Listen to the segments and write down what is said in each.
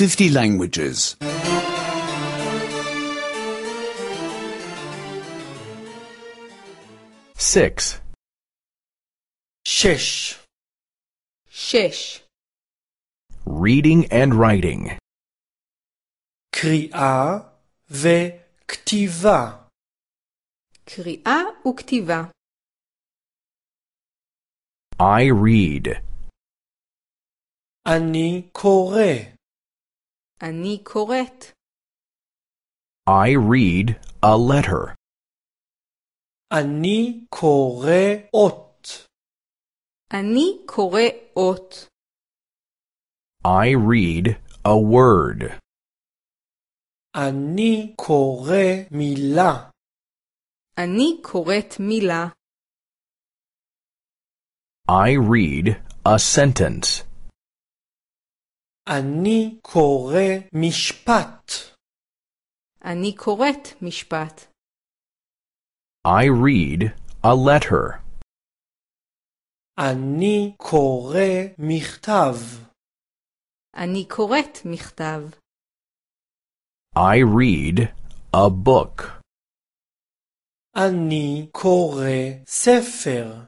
50 languages. 6 Shish. Shish. Reading and writing. Kri'a ve k'tiva. Kri'a u I read. Ani kore. אני קוראת. I read a letter. אני קורא אות. אני קורא אות. I read a word. אני קורא מילה. אני קוראת מילה. I read a sentence. אני קורא משפט. אני קוראת משפט. I read a letter. אני קורא מכתב. אני קוראת מכתב. I read a book. אני קורא ספר.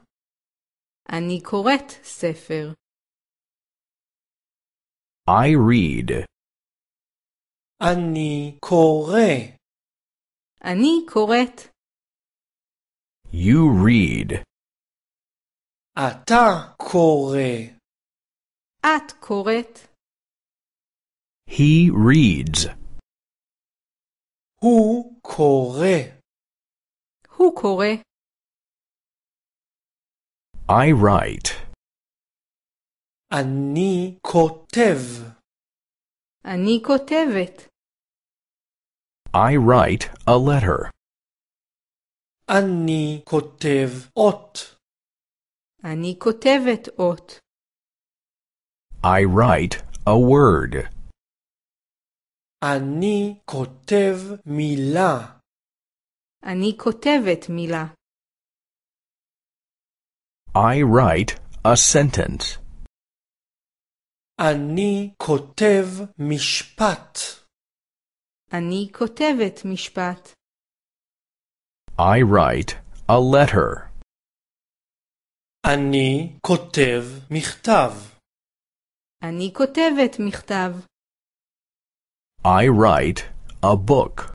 אני קוראת ספר. I read. אני קורא. אני קוראת. You read. אתה קורא. את קוראת. He reads. הוא קורא. הוא קורא. I write. אני כותב. אני כותבת. I write a letter. אני כותב אות. אני כותבת אות. I write a word. אני כותב מילה. אני כותבת מילה. I write a sentence. אני כותב משפט. אני כותבת משפט. I write a letter. אני כותב מכתב. אני כותבת מכתב. I write a book.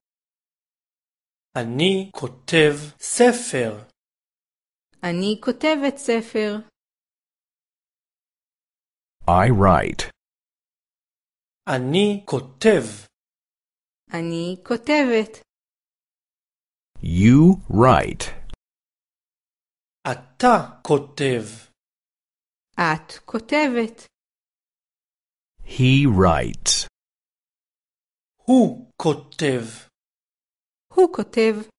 אני כותב ספר. אני כותבת ספר. I write. אני כותב. אני כותבת. You write. אתה כותב. את כותבת. He writes. הוא כותב. הוא כותב.